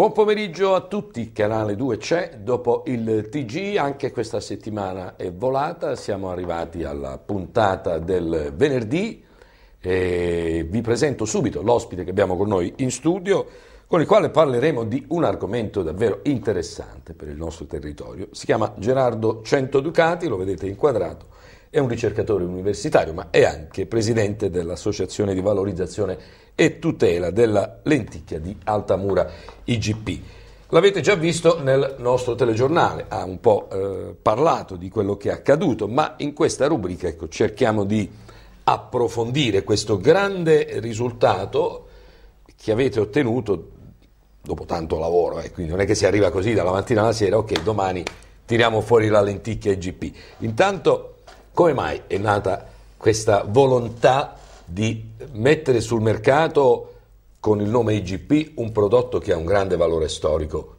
Buon pomeriggio a tutti, Canale 2 c'è, dopo il TG anche questa settimana è volata, siamo arrivati alla puntata del venerdì e vi presento subito l'ospite che abbiamo con noi in studio con il quale parleremo di un argomento davvero interessante per il nostro territorio, si chiama Gerardo Centoducati, lo vedete inquadrato, è un ricercatore universitario ma è anche presidente dell'Associazione di Valorizzazione e tutela della lenticchia di Altamura IGP. L'avete già visto nel nostro telegiornale, ha un po' eh, parlato di quello che è accaduto, ma in questa rubrica ecco, cerchiamo di approfondire questo grande risultato che avete ottenuto dopo tanto lavoro, eh, quindi non è che si arriva così dalla mattina alla sera, ok, domani tiriamo fuori la lenticchia IGP. Intanto, come mai è nata questa volontà di mettere sul mercato con il nome IGP un prodotto che ha un grande valore storico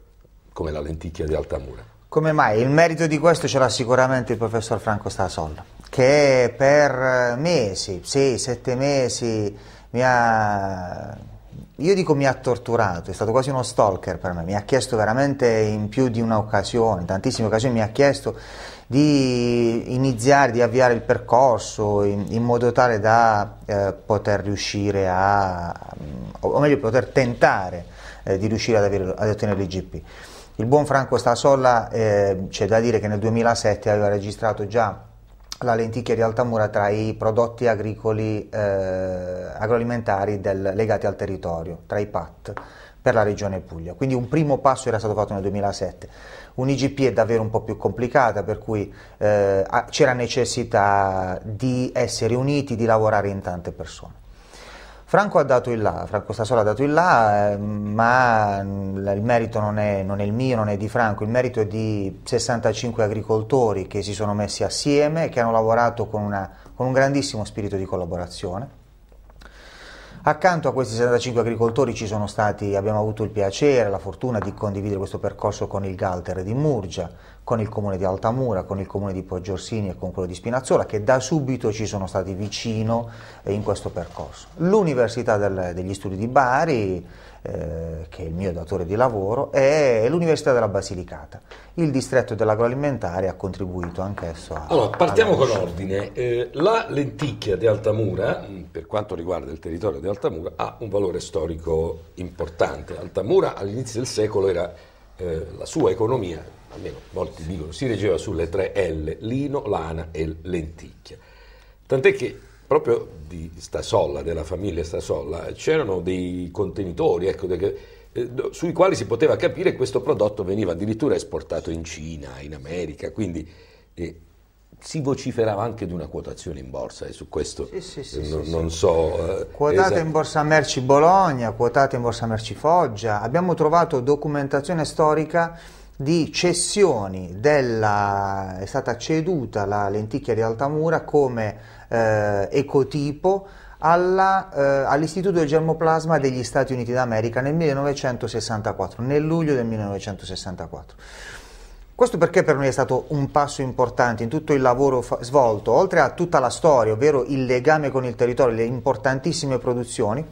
come la lenticchia di Altamura. Come mai? Il merito di questo ce l'ha sicuramente il professor Franco Stasol, che per mesi, sì, sette mesi, mi ha io dico mi ha torturato, è stato quasi uno stalker per me, mi ha chiesto veramente in più di un'occasione, tantissime occasioni, mi ha chiesto di iniziare, di avviare il percorso in, in modo tale da eh, poter riuscire a, o meglio poter tentare eh, di riuscire ad, avere, ad ottenere l'IGP. Il buon Franco Stasolla, eh, c'è da dire che nel 2007 aveva registrato già la lenticchia di Altamura tra i prodotti agricoli eh, agroalimentari del, legati al territorio, tra i PAT per la regione Puglia. Quindi un primo passo era stato fatto nel 2007. Un IGP è davvero un po' più complicata, per cui eh, c'era necessità di essere uniti, di lavorare in tante persone. Franco ha dato il là, Franco Sassola ha dato il là, eh, ma il merito non è, non è, il mio, non è di Franco, il merito è di 65 agricoltori che si sono messi assieme, che hanno lavorato con, una, con un grandissimo spirito di collaborazione Accanto a questi 65 agricoltori ci sono stati, abbiamo avuto il piacere, la fortuna di condividere questo percorso con il Galter di Murgia, con il comune di Altamura, con il comune di Poggiorsini e con quello di Spinazzola, che da subito ci sono stati vicino eh, in questo percorso. L'Università degli Studi di Bari, eh, che è il mio datore di lavoro, è l'Università della Basilicata. Il distretto dell'agroalimentare ha contribuito anch'esso a... Allora, partiamo con l'ordine. Eh, la lenticchia di Altamura, mm, per quanto riguarda il territorio di Altamura, ha un valore storico importante. Altamura all'inizio del secolo era eh, la sua economia, almeno molti dicono, si reggeva sulle tre L, lino, lana e lenticchia. Tant'è che proprio di Stasolla, della famiglia Stasolla, c'erano dei contenitori ecco, de, eh, sui quali si poteva capire che questo prodotto veniva addirittura esportato in Cina, in America, quindi eh, si vociferava anche di una quotazione in borsa e eh, su questo sì, sì, eh, sì, non, non so... Eh, quotata in borsa merci Bologna, quotata in borsa merci Foggia, abbiamo trovato documentazione storica di cessioni della, è stata ceduta la lenticchia di Altamura come eh, ecotipo alla, eh, all'Istituto del Germoplasma degli Stati Uniti d'America nel 1964, nel luglio del 1964. Questo perché per noi è stato un passo importante in tutto il lavoro fa- svolto, oltre a tutta la storia, ovvero il legame con il territorio, le importantissime produzioni.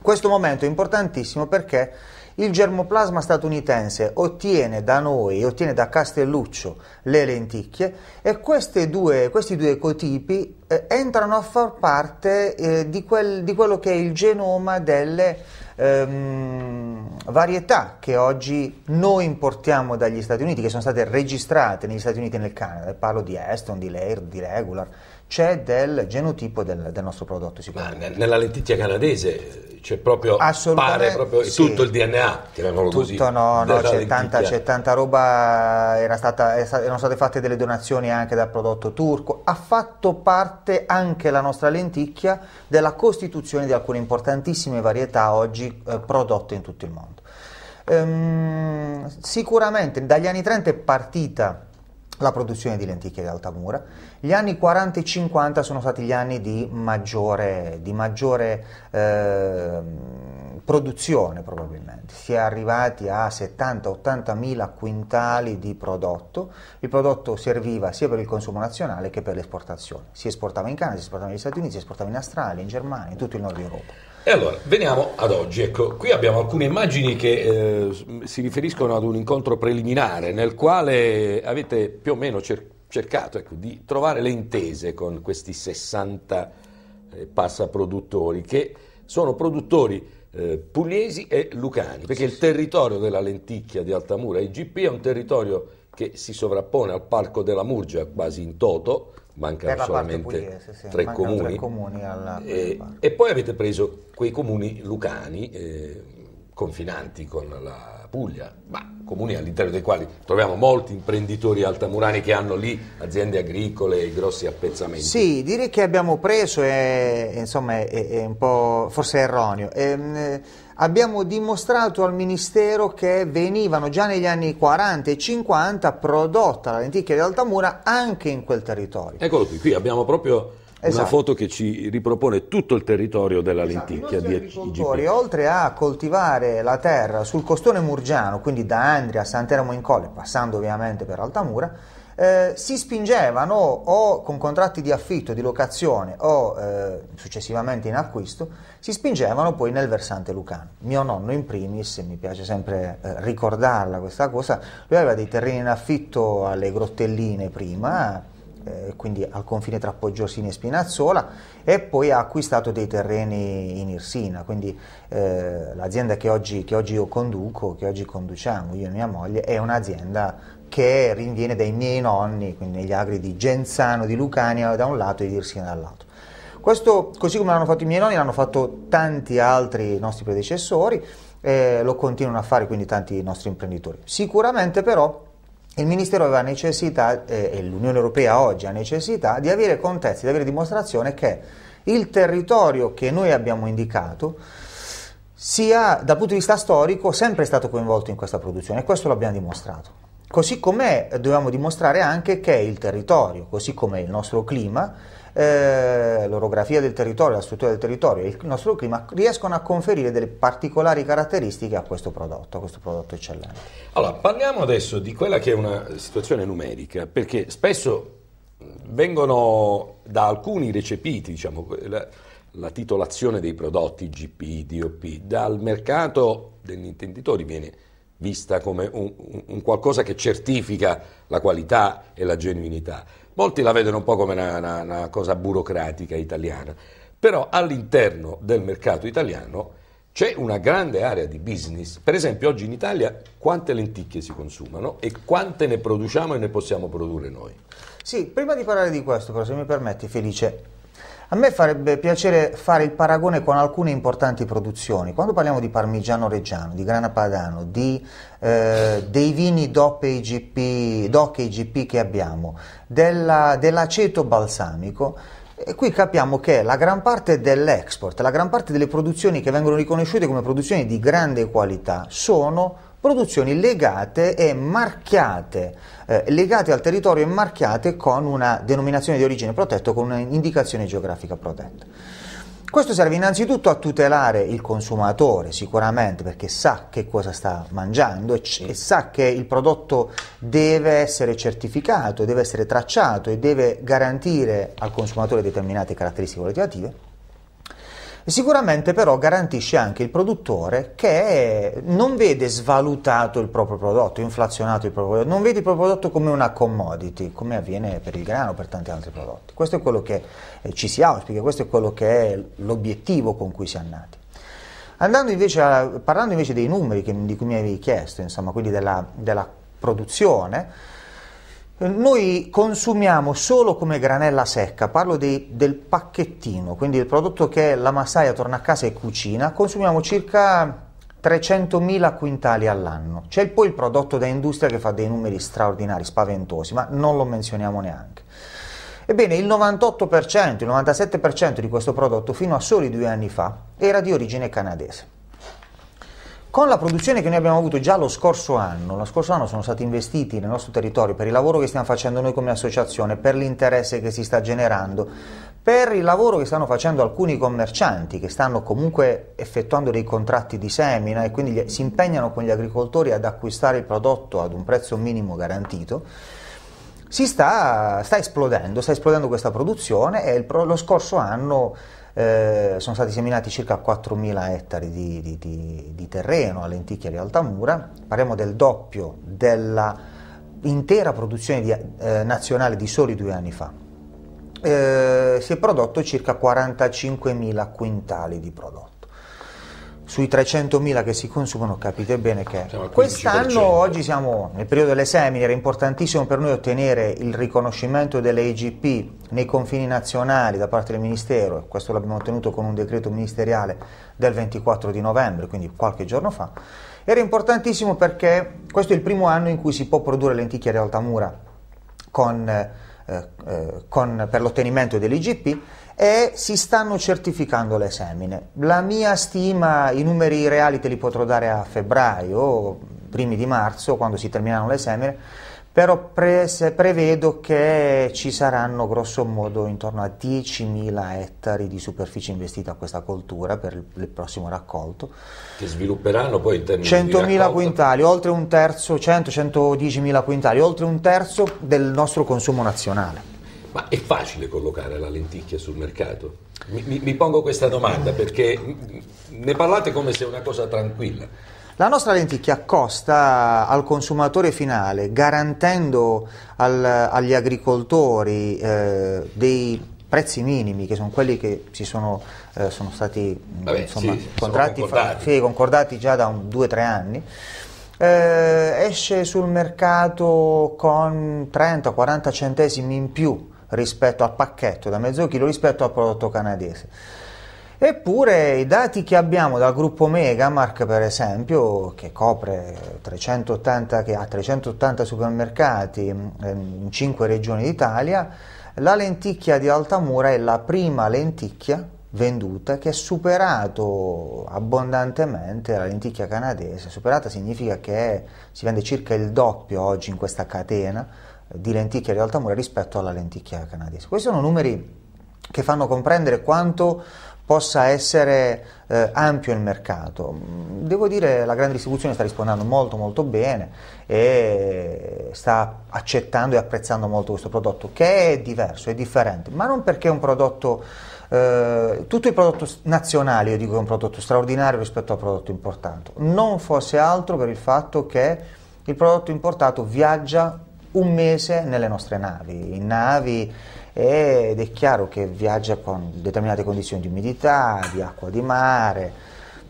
Questo momento è importantissimo perché il germoplasma statunitense ottiene da noi, ottiene da Castelluccio le lenticchie e due, questi due ecotipi eh, entrano a far parte eh, di, quel, di, quello che è il genoma delle ehm, varietà che oggi noi importiamo dagli Stati Uniti, che sono state registrate negli Stati Uniti e nel Canada. Parlo di Aston, di Laird, di Regular c'è del genotipo del, del nostro prodotto sicuramente. Ah, nella lenticchia canadese c'è proprio, pare proprio sì. tutto il DNA, chiamiamolo tutto, così. No, no, c'è tanta, c'è tanta, roba, era stata, erano state fatte delle donazioni anche dal prodotto turco, ha fatto parte anche la nostra lenticchia della costituzione di alcune importantissime varietà oggi eh, prodotte in tutto il mondo. Ehm, sicuramente dagli anni 30 è partita la produzione di lenticchie ad alta mura. Gli anni 40 e 50 sono stati gli anni di maggiore, di maggiore eh, produzione probabilmente, si è arrivati a 70-80 mila quintali di prodotto, il prodotto serviva sia per il consumo nazionale che per l'esportazione, si esportava in Canada, si esportava negli Stati Uniti, si esportava in Australia, in Germania, in tutto il nord Europa. E allora, veniamo ad oggi. Ecco, qui abbiamo alcune immagini che eh, si riferiscono ad un incontro preliminare nel quale avete più o meno cer- cercato ecco, di trovare le intese con questi 60 eh, passa produttori che sono produttori eh, pugliesi e lucani, perché il territorio della lenticchia di Altamura IGP è un territorio che si sovrappone al Parco della Murgia quasi in toto, mancano solamente pugliese, sì, tre, mancano comuni. tre, comuni. Alla... Eh, e, e, poi avete preso quei comuni lucani eh, confinanti con la Puglia, ma comuni all'interno dei quali troviamo molti imprenditori altamurani che hanno lì aziende agricole e grossi appezzamenti. Sì, dire che abbiamo preso è, insomma, è, è un po' forse erroneo. È, ehm, abbiamo dimostrato al Ministero che venivano già negli anni 40 e 50 prodotta la lenticchia di Altamura anche in quel territorio. Eccolo qui, qui abbiamo proprio Esatto. una foto che ci ripropone tutto il territorio della esatto. lenticchia di agricoltori, oltre a coltivare la terra sul costone murgiano, quindi da Andria a Santeramo in Colle, passando ovviamente per Altamura, eh, si spingevano o con contratti di affitto, di locazione o eh, successivamente in acquisto, si spingevano poi nel versante lucano. Mio nonno in primis, mi piace sempre eh, ricordarla questa cosa, lui aveva dei terreni in affitto alle grottelline prima, eh, quindi al confine tra Poggiosini e Spinazzola e poi ha acquistato dei terreni in Irsina, quindi eh, l'azienda che oggi, che oggi, io conduco, che oggi conduciamo io e mia moglie, è un'azienda che rinviene dai miei nonni, quindi negli agri di Genzano, di Lucania da un lato e di Irsina dall'altro. Questo, così come l'hanno fatto i miei nonni, l'hanno fatto tanti altri nostri predecessori, e lo continuano a fare quindi tanti nostri imprenditori. Sicuramente però il Ministero aveva necessità, e l'Unione Europea oggi ha necessità, di avere contezze, di avere dimostrazione che il territorio che noi abbiamo indicato sia dal punto di vista storico sempre stato coinvolto in questa produzione e questo l'abbiamo dimostrato. Così come dobbiamo dimostrare anche che il territorio, così come il nostro clima, eh, l'orografia del territorio, la struttura del territorio e il nostro clima riescono a conferire delle particolari caratteristiche a questo prodotto, a questo prodotto eccellente. Allora, parliamo adesso di quella che è una situazione numerica, perché spesso vengono da alcuni recepiti, diciamo, la, la titolazione dei prodotti GP, DOP, dal mercato degli intenditori viene vista come un, un, qualcosa che certifica la qualità e la genuinità. Molti la vedono un po' come una, una, una cosa burocratica italiana, però all'interno del mercato italiano c'è una grande area di business. Per esempio, oggi in Italia quante lenticchie si consumano e quante ne produciamo e ne possiamo produrre noi? Sì, prima di parlare di questo, però, se mi permetti, Felice, a me farebbe piacere fare il paragone con alcune importanti produzioni. Quando parliamo di parmigiano reggiano, di grana padano, di, eh, dei vini DOC IGP, DOC IGP che abbiamo, dell'aceto balsamico, e qui capiamo che la gran parte dell'export, la gran parte delle produzioni che vengono riconosciute come produzioni di grande qualità sono produzioni legate e marchiate, eh, legate al territorio e marchiate con una denominazione di origine protetta, o con un'indicazione geografica protetta. Questo serve innanzitutto a tutelare il consumatore sicuramente perché sa che cosa sta mangiando e, e sa che il prodotto deve essere certificato, deve essere tracciato e deve garantire al consumatore determinate caratteristiche qualitative Sicuramente però garantisce anche il produttore che non vede svalutato il proprio prodotto, inflazionato il proprio prodotto, non vede il proprio prodotto come una commodity, come avviene per il grano, per tanti altri prodotti. Questo è quello che eh, ci si auspica, questo è quello che è l'obiettivo con cui si è nati. Invece a, parlando invece dei numeri che, di cui mi avevi chiesto, insomma, quindi della, della produzione, noi consumiamo solo come granella secca, parlo di, del pacchettino, quindi il prodotto che la massaia torna a casa e cucina, consumiamo circa 300.000 quintali all'anno. C'è poi il prodotto da industria che fa dei numeri straordinari, spaventosi, ma non lo menzioniamo neanche. Ebbene, il 98%, il 97% di questo prodotto fino a soli due anni fa era di origine canadese. Con la produzione che noi abbiamo avuto già lo scorso anno, lo scorso anno sono stati investiti nel nostro territorio per il lavoro che stiamo facendo noi come associazione, per l'interesse che si sta generando, per il lavoro che stanno facendo alcuni commercianti che stanno comunque effettuando dei contratti di semina e quindi si impegnano con gli agricoltori ad acquistare il prodotto ad un prezzo minimo garantito, si sta, sta esplodendo, sta esplodendo questa produzione e il, lo scorso anno eh, sono stati seminati circa 4.000 ettari di, di, di, di terreno a Lenticchia di Altamura, parliamo del doppio dell'intera produzione di, eh, nazionale di soli due anni fa. Eh, si è prodotto circa 45.000 quintali di prodotto sui 300.000 che si consumano capite bene che quest'anno oggi siamo nel periodo delle semini era importantissimo per noi ottenere il riconoscimento delle IGP nei confini nazionali da parte del Ministero e questo l'abbiamo ottenuto con un decreto ministeriale del 24 di novembre quindi qualche giorno fa era importantissimo perché questo è il primo anno in cui si può produrre lenticchia di altamura con, eh, eh, con, per l'ottenimento dell'IGP e si stanno certificando le semine. La mia stima, i numeri reali te li potrò dare a febbraio, primi di marzo, quando si termineranno le semine, però pre prevedo che ci saranno grosso modo intorno a 10.000 ettari di superficie investita a questa coltura per il, prossimo raccolto. Che svilupperanno poi in termini 100.000 quintali, oltre un terzo, 100-110.000 quintali, oltre un terzo del nostro consumo nazionale. Ma è facile collocare la lenticchia sul mercato? Mi, mi, mi, pongo questa domanda perché ne parlate come se è una cosa tranquilla. La nostra lenticchia costa al consumatore finale, garantendo al, agli agricoltori eh, dei prezzi minimi, che sono quelli che si sono, eh, sono stati Vabbè, insomma, sì, concordati. Fra, sì, concordati. già da 2-3 anni. Eh, esce sul mercato con 30-40 centesimi in più rispetto al pacchetto da mezzo chilo rispetto al prodotto canadese. Eppure i dati che abbiamo dal gruppo Megamark, per esempio, che copre 380, che ha 380 supermercati ehm, in 5 regioni d'Italia, la lenticchia di Altamura è la prima lenticchia venduta che ha superato abbondantemente la lenticchia canadese. Superata significa che si vende circa il doppio oggi in questa catena di lenticchia di Altamura rispetto alla lenticchia canadese. Questi sono numeri che fanno comprendere quanto possa essere eh, ampio il mercato. Mm, devo dire che la grande distribuzione sta rispondendo molto molto bene e sta accettando e apprezzando molto questo prodotto che è diverso, è differente, ma non perché è un prodotto eh, tutto il prodotto nazionale, io dico che è un prodotto straordinario rispetto al prodotto importato, non fosse altro per il fatto che il prodotto importato viaggia un mese nelle nostre navi, in navi ed è chiaro che viaggia con determinate condizioni di umidità, di acqua di mare,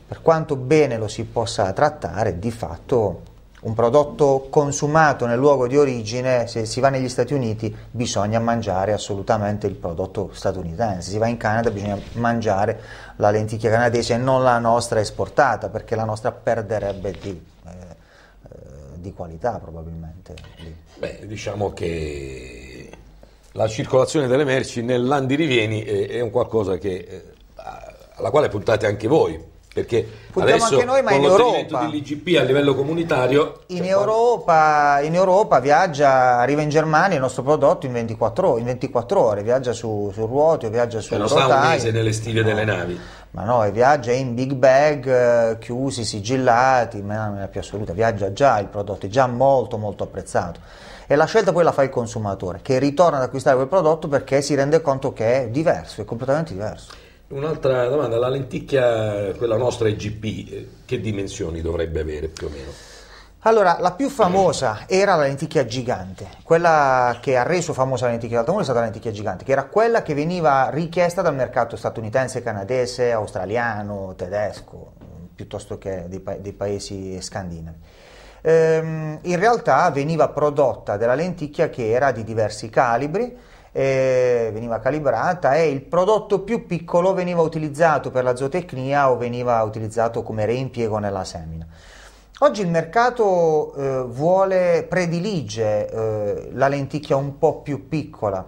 per quanto bene lo si possa trattare, di fatto un prodotto consumato nel luogo di origine, se si va negli Stati Uniti bisogna mangiare assolutamente il prodotto statunitense, se si va in Canada bisogna mangiare la lenticchia canadese e non la nostra esportata perché la nostra perderebbe di di qualità probabilmente. Lì. Beh, diciamo che la circolazione delle merci nell'andirivieni è, è un qualcosa che, eh, alla quale puntate anche voi, perché Puntiamo adesso anche noi, ma in Europa dell'IGP a livello comunitario in Europa, in Europa, viaggia arriva in Germania il nostro prodotto in 24, in 24 ore viaggia su, su ruote viaggia su cioè, non sta un mese nelle stive no. delle navi ma no, e viaggia in big bag eh, chiusi, sigillati, ma è nella più assoluta, viaggia già, il prodotto è già molto molto apprezzato. E la scelta poi la fa il consumatore, che ritorna ad acquistare quel prodotto perché si rende conto che è diverso, è completamente diverso. Un'altra domanda, la lenticchia, quella nostra IGP, eh, che dimensioni dovrebbe avere più o meno? Allora, la più famosa era la lenticchia gigante, quella che ha reso famosa la lenticchia d'altamura è stata la lenticchia gigante, che era quella che veniva richiesta dal mercato statunitense, canadese, australiano, tedesco, piuttosto che dei, pa dei paesi scandinavi. Ehm, in realtà veniva prodotta della lenticchia che era di diversi calibri, veniva calibrata e il prodotto più piccolo veniva utilizzato per la zootecnia o veniva utilizzato come reimpiego nella semina. Oggi il mercato eh, vuole, predilige eh, la lenticchia un po' più piccola.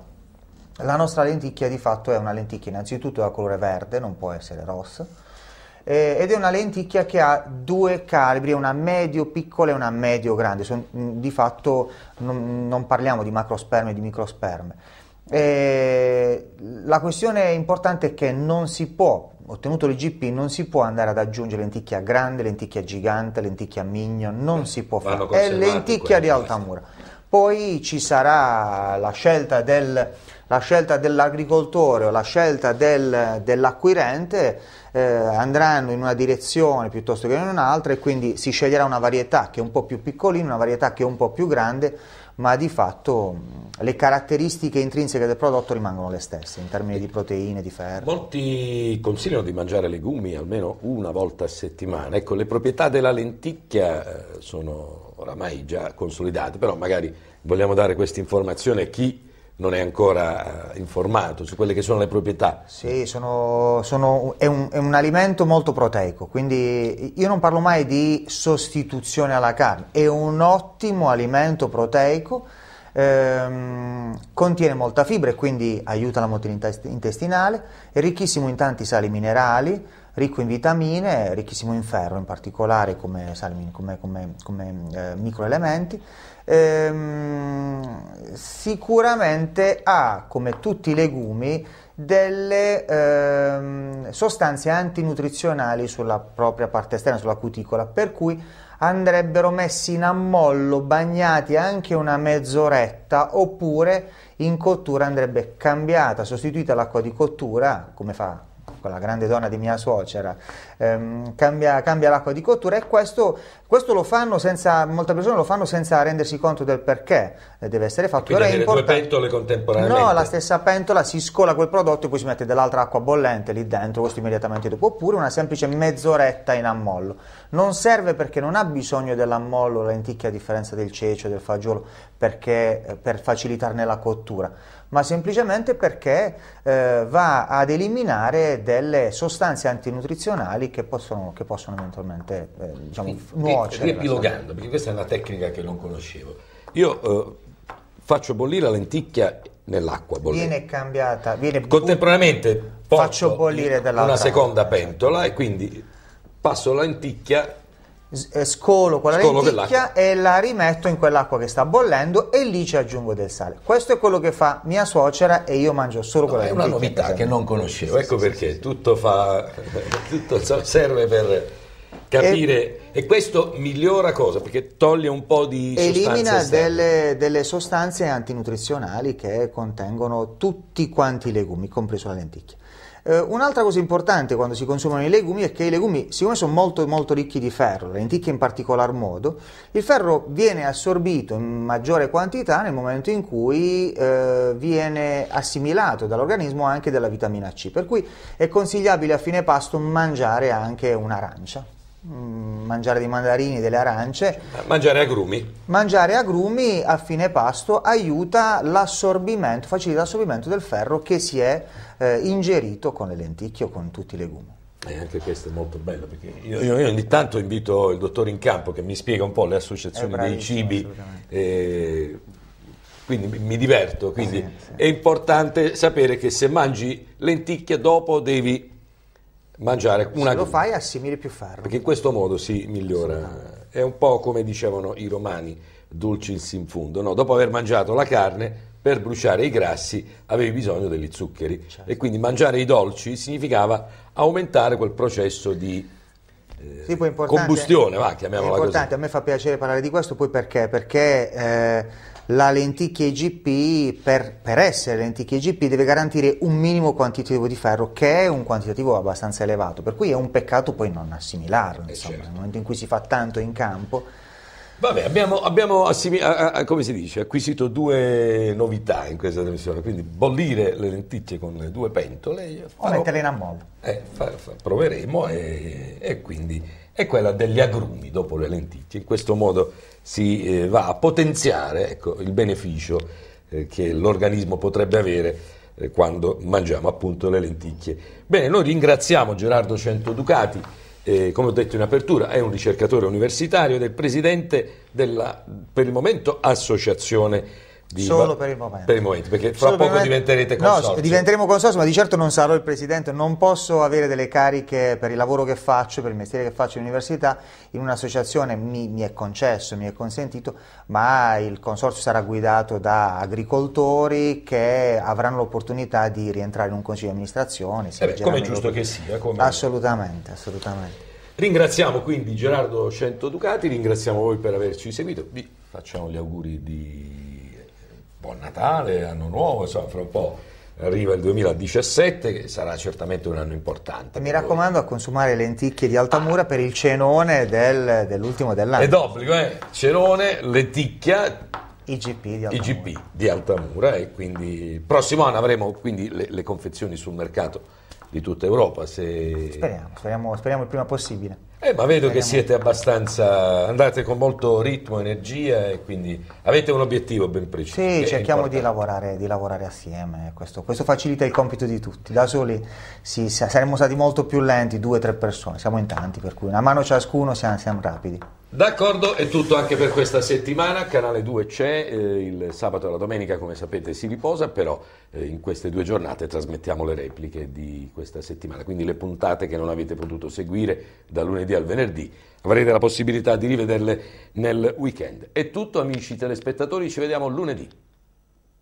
La nostra lenticchia di fatto è una lenticchia innanzitutto da colore verde, non può essere rossa, eh, ed è una lenticchia che ha due calibri, una medio piccola e una medio grande. Sono, mm, di fatto non, non parliamo di macrosperme e di microsperme. Eh, la questione importante è che non si può ottenuto l'IGP non si può andare ad aggiungere lenticchia grande, lenticchia gigante, lenticchia mignon, non si può fare, è lenticchia di Altamura. Poi ci sarà la scelta del la scelta dell'agricoltore o la scelta del, dell'acquirente eh, andranno in una direzione piuttosto che in un'altra e quindi si sceglierà una varietà che è un po' più piccolina, una varietà che è un po' più grande, ma di fatto le caratteristiche intrinseche del prodotto rimangono le stesse in termini di proteine, di ferro. Molti consigliano di mangiare legumi almeno una volta a settimana. Ecco, le proprietà della lenticchia eh, sono oramai già consolidate, però magari vogliamo dare questa informazione a chi non è ancora eh, informato su quelle che sono le proprietà. Sì, sono, sono, è, un, è, un, alimento molto proteico, quindi io non parlo mai di sostituzione alla carne, è un ottimo alimento proteico Ehm, contiene molta fibra e quindi aiuta la motilità intestinale, è ricchissimo in tanti sali minerali, ricco in vitamine, ricchissimo in ferro in particolare come, sali, come, come, come eh, microelementi. Ehm, sicuramente ha, come tutti i legumi, delle ehm, sostanze antinutrizionali sulla propria parte esterna, sulla cuticola, per cui andrebbero messi in ammollo, bagnati anche una mezz'oretta, oppure in cottura andrebbe cambiata, sostituita l'acqua di cottura, come fa Francesco, la grande donna di mia suocera, ehm, cambia, cambia l'acqua di cottura e questo, questo, lo fanno senza, molte persone lo fanno senza rendersi conto del perché deve essere fatto. Quindi avere due pentole contemporaneamente? No, la stessa pentola, si scola quel prodotto e poi si mette dell'altra acqua bollente lì dentro, questo immediatamente dopo, oppure una semplice mezz'oretta in ammollo. Non serve perché non ha bisogno dell'ammollo lenticchia a differenza del ceccio, del fagiolo, perché, eh, per facilitarne la cottura ma semplicemente perché eh, va ad eliminare delle sostanze antinutrizionali che possono, che possono eventualmente eh, diciamo, e, nuocere. Riepilogando, perché questa è una tecnica che non conoscevo. Io eh, faccio bollire la lenticchia nell'acqua bollente. Viene cambiata. Viene Contemporaneamente faccio bollire una seconda pentola e quindi passo la lenticchia eh, scolo quella scolo lenticchia e la rimetto in quell'acqua che sta bollendo e lì ci aggiungo del sale. Questo è quello che fa mia suocera e io mangio solo no, lenticchia. È una novità cioè. che non conoscevo, sì, ecco sì, perché sì, tutto, fa, tutto serve per capire e, e, questo migliora cosa perché toglie un po' di elimina delle, delle, sostanze antinutrizionali che contengono tutti quanti i legumi compreso la lenticchia eh, un'altra cosa importante quando si consumano i legumi è che i legumi, siccome sono molto, molto ricchi di ferro, lenticchie in particolar modo, il ferro viene assorbito in maggiore quantità nel momento in cui eh, viene assimilato dall'organismo anche della vitamina C, per cui è consigliabile a fine pasto mangiare anche un'arancia mm, mangiare dei mandarini, delle arance. Mangiare agrumi. Mangiare agrumi a fine pasto aiuta l'assorbimento, facilita l'assorbimento del ferro che si è eh, ingerito con le lenticchie o con tutti i legumi. E anche questo è molto bello perché io, io, ogni tanto invito il dottore in campo che mi spiega un po' le associazioni dei cibi, eh, quindi mi diverto. Quindi sì, sì. è importante sapere che se mangi lenticchia dopo devi mangiare una... Se lo fai assimili più ferro. Perché in questo modo si migliora. È un po' come dicevano i romani, dulcis in fundo, no? dopo aver mangiato la carne per bruciare i grassi avevi bisogno degli zuccheri certo. e quindi mangiare i dolci significava aumentare quel processo di eh, sì, combustione, va, chiamiamola è importante, così. a me fa piacere parlare di questo, poi perché? Perché eh, la lenticchia IGP, per, per essere lenticchia IGP, deve garantire un minimo quantitativo di ferro, che è un quantitativo abbastanza elevato, per cui è un peccato poi non assimilarlo, insomma, eh, certo. nel momento in cui si fa tanto in campo Vabbè, abbiamo, abbiamo dice, acquisito due novità in questa trasmissione, quindi bollire le lenticchie con le due pentole. Farò, o metterle in ammollo. Eh, fa, fa, proveremo e, e, quindi è quella degli agrumi dopo le lenticchie. In questo modo si eh, va a potenziare ecco, il beneficio eh, che l'organismo potrebbe avere eh, quando mangiamo appunto le lenticchie. Bene, noi ringraziamo Gerardo Centoducati eh, come ho detto in apertura, è un ricercatore universitario ed è presidente della, per il momento, associazione di Solo per il momento. Per il momento, perché fra Solo poco momento... diventerete consorzio. No, diventeremo consorzio, ma di certo non sarò il presidente, non posso avere delle cariche per il lavoro che faccio, per il mestiere che faccio all'università, in un'associazione mi, mi, è concesso, mi è consentito, ma il consorzio sarà guidato da agricoltori che avranno l'opportunità di rientrare in un consiglio di amministrazione. Eh beh, come è giusto che sia. Come... Assolutamente, assolutamente. Ringraziamo quindi Gerardo Cento Ducati, ringraziamo voi per averci seguito, vi facciamo gli auguri di buon Natale, anno nuovo, insomma, fra un po' arriva il 2017 che sarà certamente un anno importante. Mi raccomando a consumare lenticchie di Altamura ah. per il cenone del, dell'ultimo dell'anno. È d'obbligo, eh? Cenone, lenticchia. IGP di, Altamura. IGP di Altamura e quindi il prossimo anno avremo quindi le, le confezioni sul mercato di tutta Europa. Se... Speriamo, speriamo, speriamo il prima possibile. Eh, ma vedo che siete abbastanza andate con molto ritmo, energia e quindi avete un obiettivo ben preciso. Sì, cerchiamo di lavorare, di lavorare, assieme. Eh, questo, questo, facilita il compito di tutti. Da soli sì, saremmo stati molto più lenti, due o tre persone. Siamo in tanti, per cui una mano ciascuno siamo, siamo rapidi. D'accordo, è tutto anche per questa settimana. Canale 2 c'è, eh, il sabato e la domenica, come sapete, si riposa, però eh, in queste due giornate trasmettiamo le repliche di questa settimana, quindi le puntate che non avete potuto seguire da lunedì lunedì al venerdì. Avrete la possibilità di rivederle nel weekend. È tutto amici telespettatori, ci vediamo lunedì.